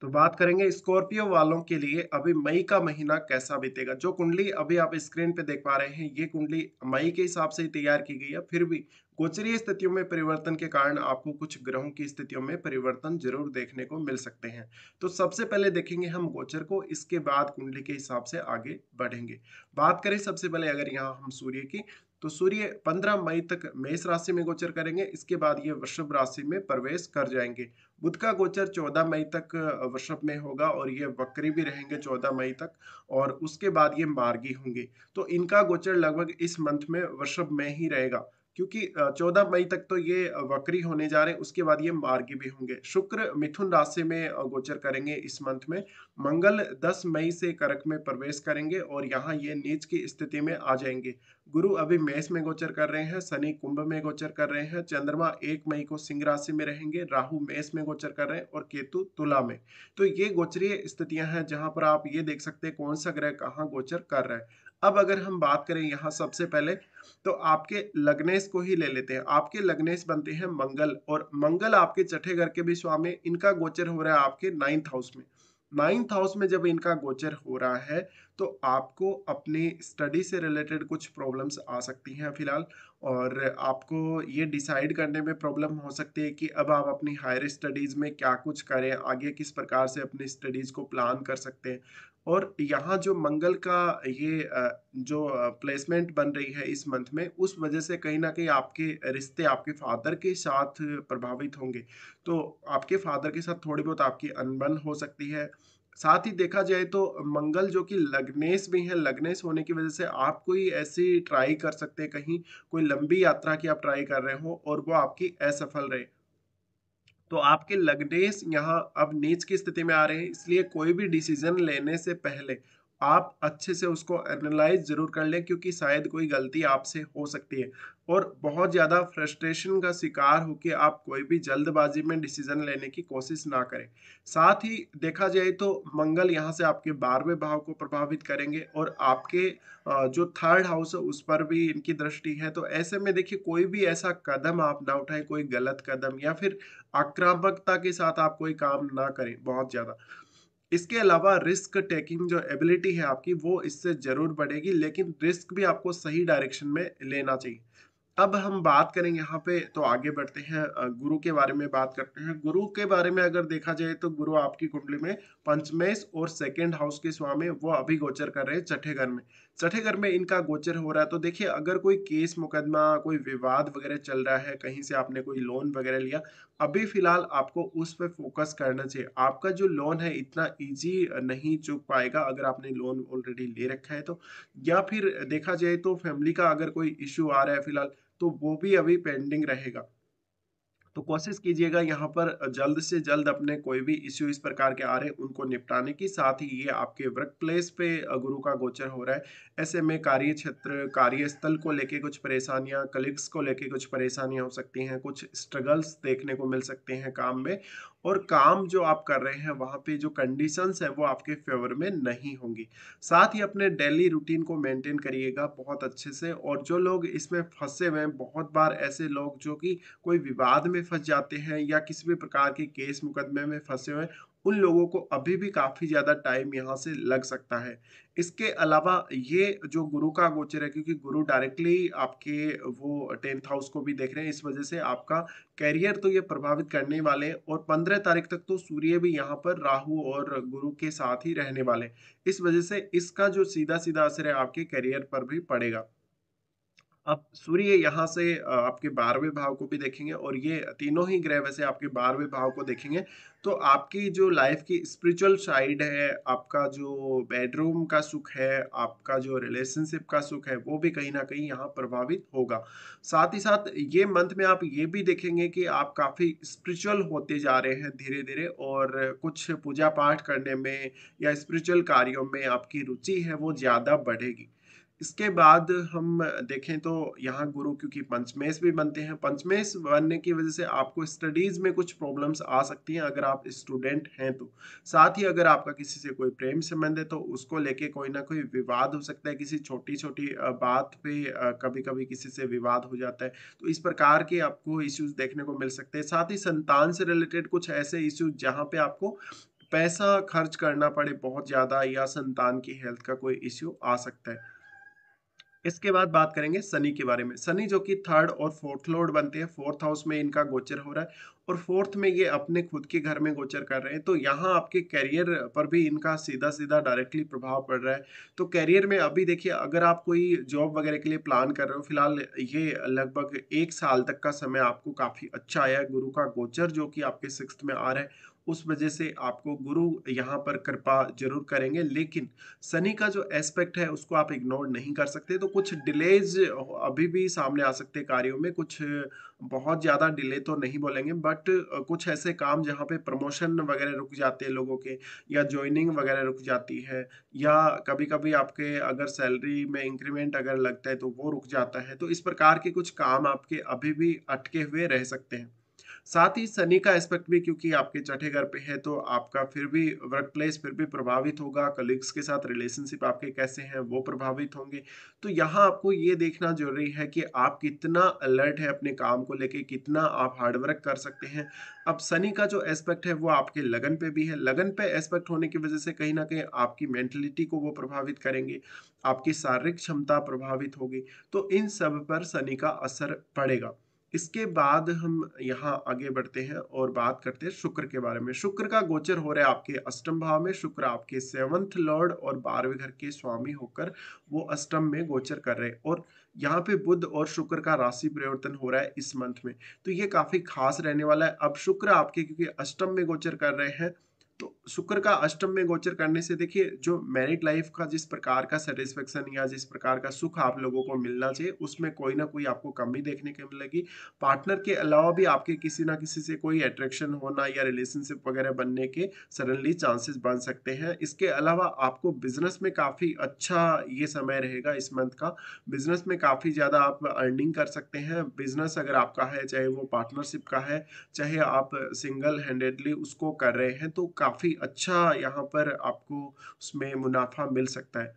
तो बात करेंगे स्कॉर्पियो वालों के लिए अभी मई का महीना कैसा बीतेगा जो कुंडली अभी आप स्क्रीन पे देख पा रहे हैं ये कुंडली मई के हिसाब से तैयार की गई है फिर भी गोचरीय स्थितियों में परिवर्तन के कारण आपको कुछ ग्रहों की स्थितियों में परिवर्तन जरूर देखने को मिल सकते हैं तो सबसे पहले देखेंगे हम गोचर को इसके बाद कुंडली के हिसाब से आगे बढ़ेंगे बात करें सबसे पहले अगर यहाँ हम सूर्य की तो सूर्य 15 मई तक मेष राशि में गोचर करेंगे इसके बाद ये वृषभ राशि में प्रवेश कर जाएंगे बुध का गोचर 14 मई तक वृषभ में होगा और ये वक्री भी रहेंगे 14 मई तक और उसके बाद ये मार्गी होंगे तो इनका गोचर लगभग इस मंथ में वृषभ में ही रहेगा क्योंकि 14 मई तक तो ये वक्री होने जा रहे हैं उसके बाद ये मार्गी भी होंगे शुक्र मिथुन राशि में गोचर करेंगे इस मंथ में मंगल 10 मई से करक में प्रवेश करेंगे और यहाँ ये नीच की स्थिति में आ जाएंगे गुरु अभी मेष में गोचर कर रहे हैं शनि कुंभ में गोचर कर रहे हैं चंद्रमा एक मई को सिंह राशि में रहेंगे राहु मेष में गोचर कर रहे हैं और केतु तुला में तो ये गोचरीय स्थितियां हैं जहां पर आप ये देख सकते हैं कौन सा ग्रह कहाँ गोचर कर रहा है अब अगर हम बात करें यहाँ सबसे पहले तो आपके लग्नेश को ही ले लेते हैं आपके लग्नेश बनते हैं मंगल और मंगल आपके चठे घर के भी स्वामी इनका गोचर हो रहा है आपके नाइन्थ हाउस में नाइन्थ हाउस में जब इनका गोचर हो रहा है तो आपको अपने स्टडी से रिलेटेड कुछ प्रॉब्लम्स आ सकती हैं फिलहाल और आपको ये डिसाइड करने में प्रॉब्लम हो सकती है कि अब आप अपनी हायर स्टडीज़ में क्या कुछ करें आगे किस प्रकार से अपनी स्टडीज़ को प्लान कर सकते हैं और यहाँ जो मंगल का ये जो प्लेसमेंट बन रही है इस मंथ में उस वजह से कहीं ना कहीं आपके रिश्ते आपके फादर के साथ प्रभावित होंगे तो आपके फादर के साथ थोड़ी बहुत आपकी अनबन हो सकती है साथ ही देखा जाए तो मंगल जो कि लग्नेश भी है लग्नेश होने की वजह से आप कोई ऐसी ट्राई कर सकते हैं कहीं कोई लंबी यात्रा की आप ट्राई कर रहे हो और वो आपकी असफल रहे तो आपके लग्नेश यहाँ अब नीच की स्थिति में आ रहे हैं इसलिए कोई भी डिसीजन लेने से पहले आप अच्छे से उसको एनालाइज जरूर कर लें क्योंकि शायद कोई गलती आपसे हो सकती है और बहुत ज़्यादा फ्रस्ट्रेशन का शिकार होकर आप कोई भी जल्दबाजी में डिसीजन लेने की कोशिश ना करें साथ ही देखा जाए तो मंगल यहाँ से आपके बारहवें भाव को प्रभावित करेंगे और आपके जो थर्ड हाउस है उस पर भी इनकी दृष्टि है तो ऐसे में देखिए कोई भी ऐसा कदम आप ना उठाएं कोई गलत कदम या फिर आक्रामकता के साथ आप कोई काम ना करें बहुत ज़्यादा इसके अलावा रिस्क टेकिंग जो एबिलिटी है आपकी वो इससे ज़रूर बढ़ेगी लेकिन रिस्क भी आपको सही डायरेक्शन में लेना चाहिए अब हम बात करेंगे यहाँ पे तो आगे बढ़ते हैं गुरु के बारे में बात करते हैं गुरु के बारे में अगर देखा जाए तो गुरु आपकी कुंडली में पंचमेश और सेकेंड हाउस के स्वामी वो अभी गोचर कर रहे हैं छठे घर में छठे घर में इनका गोचर हो रहा है तो देखिए अगर कोई केस मुकदमा कोई विवाद वगैरह चल रहा है कहीं से आपने कोई लोन वगैरह लिया अभी फिलहाल आपको उस पर फोकस करना चाहिए आपका जो लोन है इतना इजी नहीं चुक पाएगा अगर आपने लोन ऑलरेडी ले रखा है तो या फिर देखा जाए तो फैमिली का अगर कोई इश्यू आ रहा है फिलहाल तो वो भी अभी पेंडिंग रहेगा तो कोशिश कीजिएगा यहाँ पर जल्द से जल्द अपने कोई भी इश्यू इस प्रकार के आ रहे हैं उनको निपटाने की साथ ही ये आपके वर्क प्लेस पे गुरु का गोचर हो रहा है ऐसे में कार्य क्षेत्र कार्यस्थल को लेके कुछ परेशानियाँ कलिग्स को लेके कुछ परेशानियाँ हो सकती हैं कुछ स्ट्रगल्स देखने को मिल सकते हैं काम में और काम जो आप कर रहे हैं वहाँ पे जो कंडीशंस है वो आपके फेवर में नहीं होंगी साथ ही अपने डेली रूटीन को मेंटेन करिएगा बहुत अच्छे से और जो लोग इसमें फंसे हुए हैं बहुत बार ऐसे लोग जो कि कोई विवाद में फंस जाते हैं या किसी भी प्रकार के केस मुकदमे में फंसे हुए उन लोगों को अभी भी काफ़ी ज़्यादा टाइम यहाँ से लग सकता है इसके अलावा ये जो गुरु का गोचर है क्योंकि गुरु डायरेक्टली आपके वो टेंथ हाउस को भी देख रहे हैं इस वजह से आपका कैरियर तो ये प्रभावित करने वाले हैं और पंद्रह तारीख तक तो सूर्य भी यहाँ पर राहु और गुरु के साथ ही रहने वाले इस वजह से इसका जो सीधा सीधा असर है आपके करियर पर भी पड़ेगा अब सूर्य यहाँ से आपके बारहवें भाव को भी देखेंगे और ये तीनों ही ग्रह वैसे आपके बारहवें भाव को देखेंगे तो आपकी जो लाइफ की स्पिरिचुअल साइड है आपका जो बेडरूम का सुख है आपका जो रिलेशनशिप का सुख है वो भी कहीं ना कहीं यहाँ प्रभावित होगा साथ ही साथ ये मंथ में आप ये भी देखेंगे कि आप काफ़ी स्पिरिचुअल होते जा रहे हैं धीरे धीरे और कुछ पूजा पाठ करने में या स्पिरिचुअल कार्यों में आपकी रुचि है वो ज़्यादा बढ़ेगी इसके बाद हम देखें तो यहाँ गुरु क्योंकि पंचमेश भी बनते हैं पंचमेश बनने की वजह से आपको स्टडीज़ में कुछ प्रॉब्लम्स आ सकती हैं अगर आप स्टूडेंट हैं तो साथ ही अगर आपका किसी से कोई प्रेम संबंध है तो उसको लेके कोई ना कोई विवाद हो सकता है किसी छोटी छोटी बात पे कभी कभी किसी से विवाद हो जाता है तो इस प्रकार के आपको इश्यूज़ देखने को मिल सकते हैं साथ ही संतान से रिलेटेड कुछ ऐसे इश्यूज जहाँ पे आपको पैसा खर्च करना पड़े बहुत ज़्यादा या संतान की हेल्थ का कोई इश्यू आ सकता है इसके बाद बात करेंगे शनि के बारे में शनि जो कि थर्ड और फोर्थ लॉर्ड बनते हैं फोर्थ हाउस में इनका गोचर हो रहा है और फोर्थ में ये अपने खुद के घर में गोचर कर रहे हैं तो यहाँ आपके कैरियर पर भी इनका सीधा सीधा डायरेक्टली प्रभाव पड़ रहा है तो कैरियर में अभी देखिए अगर आप कोई जॉब वगैरह के लिए प्लान कर रहे हो फिलहाल ये लगभग एक साल तक का समय आपको काफ़ी अच्छा आया है गुरु का गोचर जो कि आपके सिक्स में आ रहा है उस वजह से आपको गुरु यहाँ पर कृपा जरूर करेंगे लेकिन शनि का जो एस्पेक्ट है उसको आप इग्नोर नहीं कर सकते तो कुछ डिलेज अभी भी सामने आ सकते कार्यों में कुछ बहुत ज़्यादा डिले तो नहीं बोलेंगे बट कुछ ऐसे काम जहाँ पे प्रमोशन वगैरह रुक जाते हैं लोगों के या ज्वाइनिंग वगैरह रुक जाती है या कभी कभी आपके अगर सैलरी में इंक्रीमेंट अगर लगता है तो वो रुक जाता है तो इस प्रकार के कुछ काम आपके अभी भी अटके हुए रह सकते हैं साथ ही शनि का एस्पेक्ट भी क्योंकि आपके छठे घर पे है तो आपका फिर भी वर्क प्लेस फिर भी प्रभावित होगा कलीग्स के साथ रिलेशनशिप आपके कैसे हैं वो प्रभावित होंगे तो यहाँ आपको ये देखना जरूरी है कि आप कितना अलर्ट है अपने काम को लेके कितना आप हार्डवर्क कर सकते हैं अब शनि का जो एस्पेक्ट है वो आपके लगन पे भी है लगन पे एस्पेक्ट होने की वजह से कहीं ना कहीं आपकी मेंटलिटी को वो प्रभावित करेंगे आपकी शारीरिक क्षमता प्रभावित होगी तो इन सब पर शनि का असर पड़ेगा इसके बाद हम यहाँ आगे बढ़ते हैं और बात करते हैं शुक्र के बारे में शुक्र का गोचर हो रहा है आपके अष्टम भाव में शुक्र आपके सेवंथ लॉर्ड और बारहवें घर के स्वामी होकर वो अष्टम में गोचर कर रहे हैं और यहाँ पे बुद्ध और शुक्र का राशि परिवर्तन हो रहा है इस मंथ में तो ये काफी खास रहने वाला है अब शुक्र आपके क्योंकि अष्टम में गोचर कर रहे हैं तो शुक्र का अष्टम में गोचर करने से देखिए जो मैरिड लाइफ का जिस प्रकार का सेटिस्फेक्शन या जिस प्रकार का सुख आप लोगों को मिलना चाहिए उसमें कोई ना कोई आपको कमी देखने को मिलेगी पार्टनर के अलावा भी आपके किसी ना किसी से कोई अट्रैक्शन होना या रिलेशनशिप वगैरह बनने के सडनली चांसेस बन सकते हैं इसके अलावा आपको बिजनेस में काफ़ी अच्छा ये समय रहेगा इस मंथ का बिजनेस में काफ़ी ज़्यादा आप अर्निंग कर सकते हैं बिजनेस अगर आपका है चाहे वो पार्टनरशिप का है चाहे आप सिंगल हैंडेडली उसको कर रहे हैं तो काफ़ी अच्छा यहाँ पर आपको उसमें मुनाफा मिल सकता है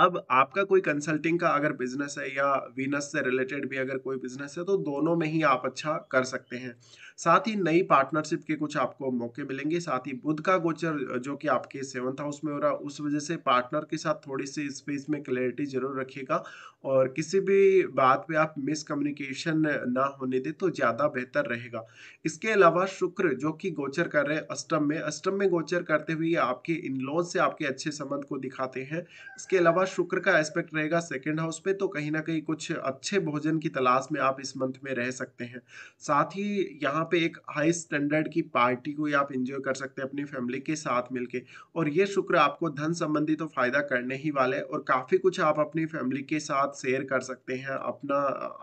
अब आपका कोई कंसल्टिंग का अगर बिजनेस है या वीनस से रिलेटेड भी अगर कोई बिजनेस है तो दोनों में ही आप अच्छा कर सकते हैं साथ ही नई पार्टनरशिप के कुछ आपको मौके मिलेंगे साथ ही बुध का गोचर जो कि आपके सेवंथ हाउस में हो रहा है उस वजह से पार्टनर के साथ थोड़ी सी स्पेस में क्लैरिटी जरूर रखिएगा और किसी भी बात पे आप मिसकम्युनिकेशन ना होने दें तो ज़्यादा बेहतर रहेगा इसके अलावा शुक्र जो कि गोचर कर रहे हैं अष्टम में अष्टम में गोचर करते हुए आपके इन लॉज से आपके अच्छे संबंध को दिखाते हैं इसके अलावा आपका शुक्र का एस्पेक्ट रहेगा सेकेंड हाउस पे तो कहीं ना कहीं कुछ अच्छे भोजन की तलाश में आप इस मंथ में रह सकते हैं साथ ही यहाँ पे एक हाई स्टैंडर्ड की पार्टी को आप इंजॉय कर सकते हैं अपनी फैमिली के साथ मिलके और ये शुक्र आपको धन संबंधी तो फायदा करने ही वाले और काफ़ी कुछ आप अपनी फैमिली के साथ शेयर कर सकते हैं अपना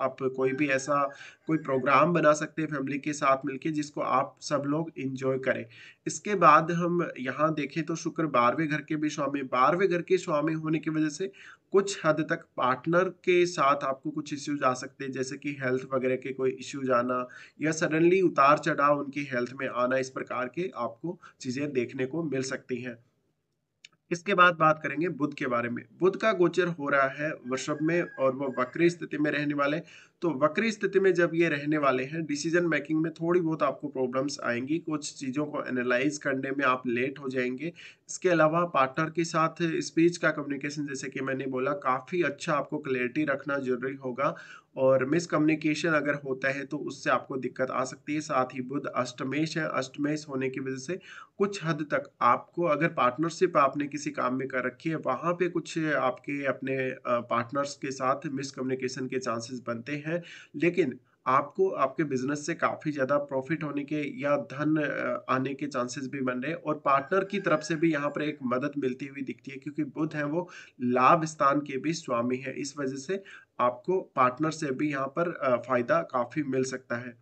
आप कोई भी ऐसा कोई प्रोग्राम बना सकते हैं फैमिली के साथ मिलकर जिसको आप सब लोग इंजॉय करें इसके बाद हम यहाँ देखें तो शुक्र बारहवें घर के भी स्वामी बारहवें घर के स्वामी होने की वजह से कुछ हद तक पार्टनर के साथ आपको कुछ इश्यूज आ सकते हैं जैसे कि हेल्थ वगैरह के कोई इश्यूज आना या सडनली उतार चढ़ाव उनकी हेल्थ में आना इस प्रकार के आपको चीज़ें देखने को मिल सकती हैं इसके बाद बात करेंगे बुद्ध के बारे में बुद्ध का गोचर हो रहा है वृषभ में और वह वक्री स्थिति में रहने वाले तो वक्री स्थिति में जब ये रहने वाले हैं डिसीजन मेकिंग में थोड़ी बहुत आपको प्रॉब्लम्स आएंगी कुछ चीज़ों को एनालाइज करने में आप लेट हो जाएंगे इसके अलावा पार्टनर के साथ स्पीच का कम्युनिकेशन जैसे कि मैंने बोला काफ़ी अच्छा आपको क्लैरिटी रखना जरूरी होगा और मिसकम्युनिकेशन अगर होता है तो उससे आपको दिक्कत आ सकती है साथ ही बुध अष्टमेश है अष्टमेश होने की वजह से कुछ हद तक आपको अगर पार्टनरशिप आपने किसी काम में कर रखी है वहाँ पे कुछ आपके अपने पार्टनर्स के साथ मिसकम्युनिकेशन के चांसेस बनते हैं है लेकिन आपको आपके बिजनेस से काफ़ी ज़्यादा प्रॉफिट होने के या धन आने के चांसेस भी बन रहे हैं और पार्टनर की तरफ से भी यहाँ पर एक मदद मिलती हुई दिखती है क्योंकि बुद्ध है वो लाभ स्थान के भी स्वामी है इस वजह से आपको पार्टनर से भी यहाँ पर फायदा काफ़ी मिल सकता है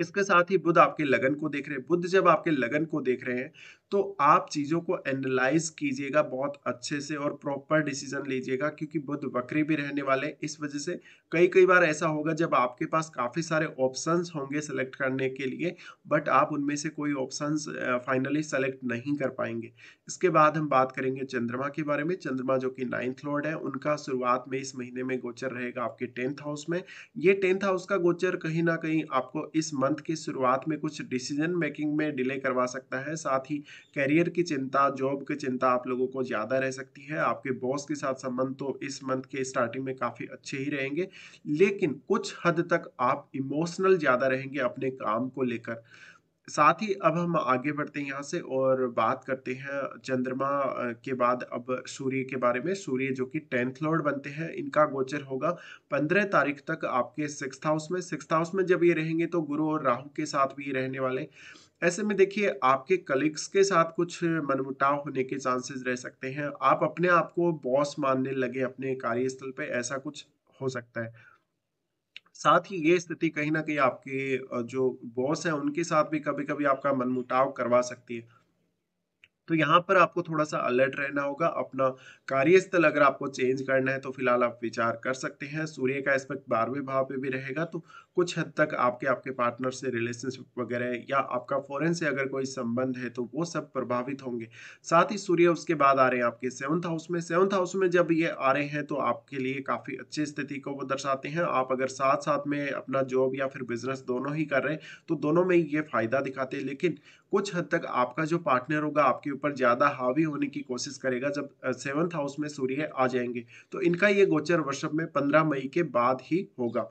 इसके साथ ही बुद्ध आपके लगन को देख रहे हैं बुद्ध जब आपके लगन को देख रहे हैं तो आप चीज़ों को एनालाइज कीजिएगा बहुत अच्छे से और प्रॉपर डिसीजन लीजिएगा क्योंकि बुद्ध वक्री भी रहने वाले इस वजह से कई कई बार ऐसा होगा जब आपके पास काफ़ी सारे ऑप्शंस होंगे सेलेक्ट करने के लिए बट आप उनमें से कोई ऑप्शंस फाइनली सेलेक्ट नहीं कर पाएंगे इसके बाद हम बात करेंगे चंद्रमा के बारे में चंद्रमा जो कि नाइन्थ लॉर्ड है उनका शुरुआत में इस महीने में गोचर रहेगा आपके टेंथ हाउस में ये टेंथ हाउस का गोचर कहीं ना कहीं आपको इस मंथ की शुरुआत में कुछ डिसीजन मेकिंग में डिले करवा सकता है साथ ही करियर की चिंता जॉब की चिंता आप लोगों को ज़्यादा रह सकती है आपके बॉस के साथ संबंध तो इस मंथ के स्टार्टिंग में काफ़ी अच्छे ही रहेंगे लेकिन कुछ हद तक आप इमोशनल ज़्यादा रहेंगे अपने काम को लेकर साथ ही अब हम आगे बढ़ते हैं यहाँ से और बात करते हैं चंद्रमा के बाद अब सूर्य के बारे में सूर्य जो कि टेंथ लॉर्ड बनते हैं इनका गोचर होगा पंद्रह तारीख तक आपके सिक्स हाउस में सिक्स हाउस में जब ये रहेंगे तो गुरु और राहु के साथ भी रहने वाले ऐसे में देखिए आपके कलीग्स के साथ कुछ मनमुटाव होने के चांसेस रह सकते हैं आप अपने आप को बॉस मानने लगे अपने कार्यस्थल पे ऐसा कुछ हो सकता है साथ ही ये स्थिति कहीं ना कहीं आपके जो बॉस है उनके साथ भी कभी कभी आपका मनमुटाव करवा सकती है तो यहाँ पर आपको थोड़ा सा अलर्ट रहना होगा अपना कार्यस्थल अगर आपको चेंज करना है तो फिलहाल आप विचार कर सकते हैं सूर्य का एस्पेक्ट बारहवें भाव पे भी रहेगा तो कुछ हद तक आपके आपके पार्टनर से रिलेशनशिप वगैरह या आपका फॉरेन से अगर कोई संबंध है तो वो सब प्रभावित होंगे साथ ही सूर्य उसके बाद आ रहे हैं आपके सेवंथ हाउस में सेवंथ हाउस में जब ये आ रहे हैं तो आपके लिए काफ़ी अच्छी स्थिति को वो दर्शाते हैं आप अगर साथ साथ में अपना जॉब या फिर बिजनेस दोनों ही कर रहे हैं तो दोनों में ये फायदा दिखाते हैं लेकिन कुछ हद तक आपका जो पार्टनर होगा आपके ऊपर ज्यादा हावी होने की कोशिश करेगा जब सेवंथ हाउस में सूर्य आ जाएंगे तो इनका ये गोचर वर्षभ में पंद्रह मई के बाद ही होगा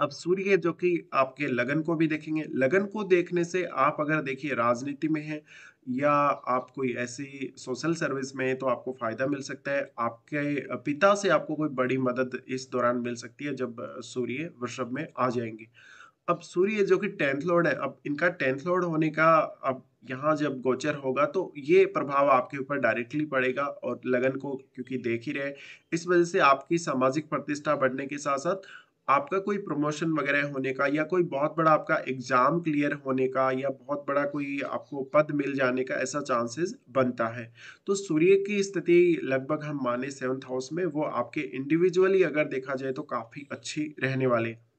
अब सूर्य जो कि आपके लगन को भी देखेंगे लगन को देखने से आप अगर देखिए राजनीति में है या आप कोई ऐसी सोशल सर्विस में है तो आपको फायदा मिल सकता है आपके पिता से आपको कोई बड़ी मदद इस दौरान मिल सकती है जब सूर्य वृषभ में आ जाएंगे अब सूर्य जो कि टेंथ लॉर्ड है अब इनका टेंथ लॉर्ड होने का अब यहाँ जब गोचर होगा तो ये प्रभाव आपके ऊपर डायरेक्टली पड़ेगा और लगन को क्योंकि देख ही रहे इस वजह से आपकी सामाजिक प्रतिष्ठा बढ़ने के साथ साथ आपका कोई प्रमोशन वगैरह होने का या कोई बहुत बड़ा आपका एग्जाम क्लियर होने का या बहुत बड़ा कोई आपको पद मिल जाने का ऐसा चांसेस बनता है तो सूर्य की स्थिति लगभग हम माने सेवन्थ हाउस में वो आपके इंडिविजुअली अगर देखा जाए तो काफ़ी अच्छी रहने वाली है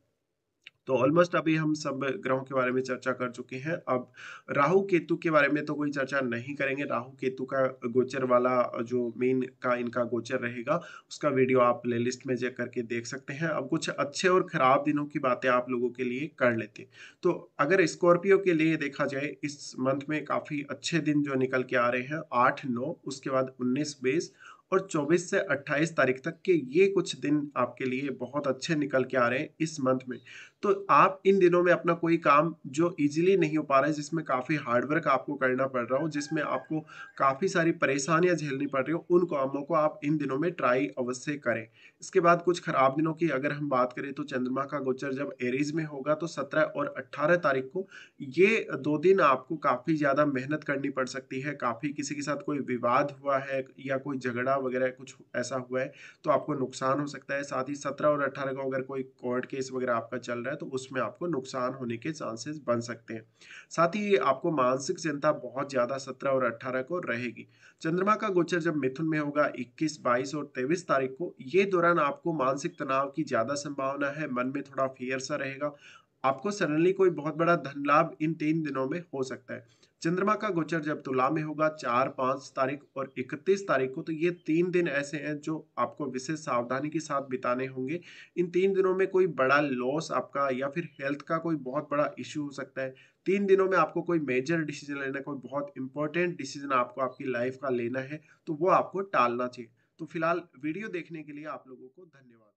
तो ऑलमोस्ट अभी हम सब ग्रहों के बारे में चर्चा कर चुके हैं अब राहु केतु के बारे में तो कोई चर्चा नहीं करेंगे राहु केतु का गोचर वाला जो मेन का इनका गोचर रहेगा उसका वीडियो आप प्ले लिस्ट में चेक करके देख सकते हैं अब कुछ अच्छे और खराब दिनों की बातें आप लोगों के लिए कर लेते हैं तो अगर स्कॉर्पियो के लिए देखा जाए इस मंथ में काफ़ी अच्छे दिन जो निकल के आ रहे हैं आठ नौ उसके बाद उन्नीस बीस और 24 से 28 तारीख तक के ये कुछ दिन आपके लिए बहुत अच्छे निकल के आ रहे हैं इस मंथ में तो आप इन दिनों में अपना कोई काम जो इजीली नहीं हो पा रहा है जिसमें काफ़ी हार्डवर्क आपको करना पड़ रहा हो जिसमें आपको काफ़ी सारी परेशानियां झेलनी पड़ रही हो उन कामों को आप इन दिनों में ट्राई अवश्य करें इसके बाद कुछ खराब दिनों की अगर हम बात करें तो चंद्रमा का गोचर जब एरीज में होगा तो सत्रह और अट्ठारह तारीख को ये दो दिन आपको काफ़ी ज़्यादा मेहनत करनी पड़ सकती है काफ़ी किसी के साथ कोई विवाद हुआ है या कोई झगड़ा वगैरह कुछ ऐसा हुआ है तो आपको नुकसान हो सकता है साथ ही सत्रह और अट्ठारह को अगर कोई कोर्ट केस वगैरह आपका चल रहा है है तो उसमें आपको नुकसान होने के चांसेस बन सकते हैं साथ ही आपको मानसिक चिंता बहुत ज़्यादा सत्रह और अठारह को रहेगी चंद्रमा का गोचर जब मिथुन में होगा इक्कीस बाईस और तेईस तारीख को ये दौरान आपको मानसिक तनाव की ज़्यादा संभावना है मन में थोड़ा फेयर सा रहेगा आपको सडनली कोई बहुत बड़ा धन लाभ इन तीन दिनों में हो सकता है चंद्रमा का गोचर जब तुला में होगा चार पाँच तारीख और इकतीस तारीख को तो ये तीन दिन ऐसे हैं जो आपको विशेष सावधानी के साथ बिताने होंगे इन तीन दिनों में कोई बड़ा लॉस आपका या फिर हेल्थ का कोई बहुत बड़ा इश्यू हो सकता है तीन दिनों में आपको कोई मेजर डिसीजन लेना कोई बहुत इंपॉर्टेंट डिसीजन आपको आपकी लाइफ का लेना है तो वो आपको टालना चाहिए तो फिलहाल वीडियो देखने के लिए आप लोगों को धन्यवाद